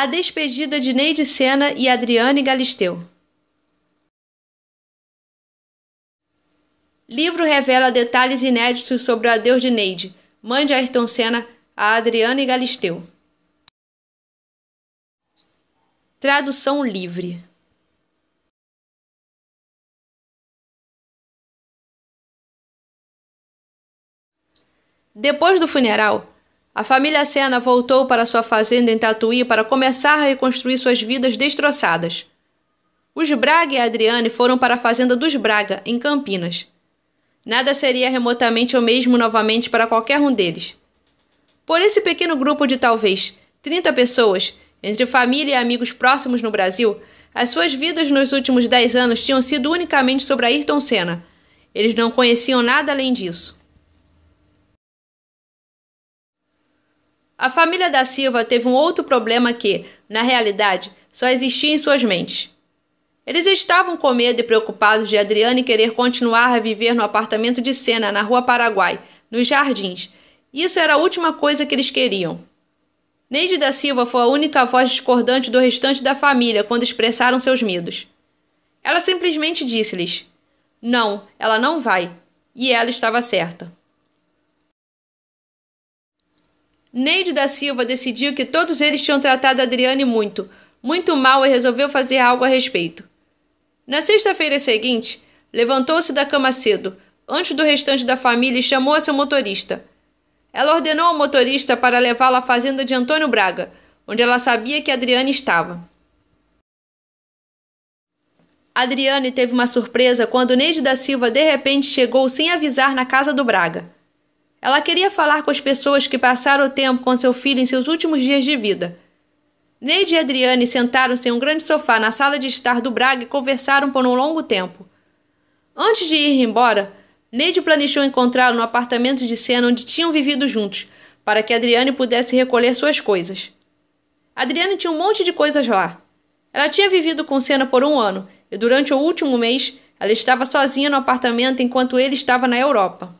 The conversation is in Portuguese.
a despedida de Neide Sena e Adriane Galisteu. Livro revela detalhes inéditos sobre o adeus de Neide, mãe de Ayrton Senna, a Adriane Galisteu. Tradução livre. Depois do funeral, a família Sena voltou para sua fazenda em Tatuí para começar a reconstruir suas vidas destroçadas. Os Braga e a Adriane foram para a fazenda dos Braga, em Campinas. Nada seria remotamente o mesmo novamente para qualquer um deles. Por esse pequeno grupo de talvez 30 pessoas, entre família e amigos próximos no Brasil, as suas vidas nos últimos 10 anos tinham sido unicamente sobre Ayrton Senna. Eles não conheciam nada além disso. A família da Silva teve um outro problema que, na realidade, só existia em suas mentes. Eles estavam com medo e preocupados de Adriane querer continuar a viver no apartamento de Sena, na Rua Paraguai, nos Jardins. Isso era a última coisa que eles queriam. Neide da Silva foi a única voz discordante do restante da família quando expressaram seus medos. Ela simplesmente disse-lhes: Não, ela não vai. E ela estava certa. Neide da Silva decidiu que todos eles tinham tratado Adriane muito, muito mal e resolveu fazer algo a respeito. Na sexta-feira seguinte, levantou-se da cama cedo, antes do restante da família, e chamou a seu motorista. Ela ordenou ao motorista para levá-la à fazenda de Antônio Braga, onde ela sabia que Adriane estava. Adriane teve uma surpresa quando Neide da Silva de repente chegou sem avisar na casa do Braga. Ela queria falar com as pessoas que passaram o tempo com seu filho em seus últimos dias de vida. Neide e Adriane sentaram-se em um grande sofá na sala de estar do Braga e conversaram por um longo tempo. Antes de ir embora, Neide planejou encontrá-lo no apartamento de cena onde tinham vivido juntos, para que Adriane pudesse recolher suas coisas. Adriane tinha um monte de coisas lá. Ela tinha vivido com Senna por um ano, e durante o último mês, ela estava sozinha no apartamento enquanto ele estava na Europa.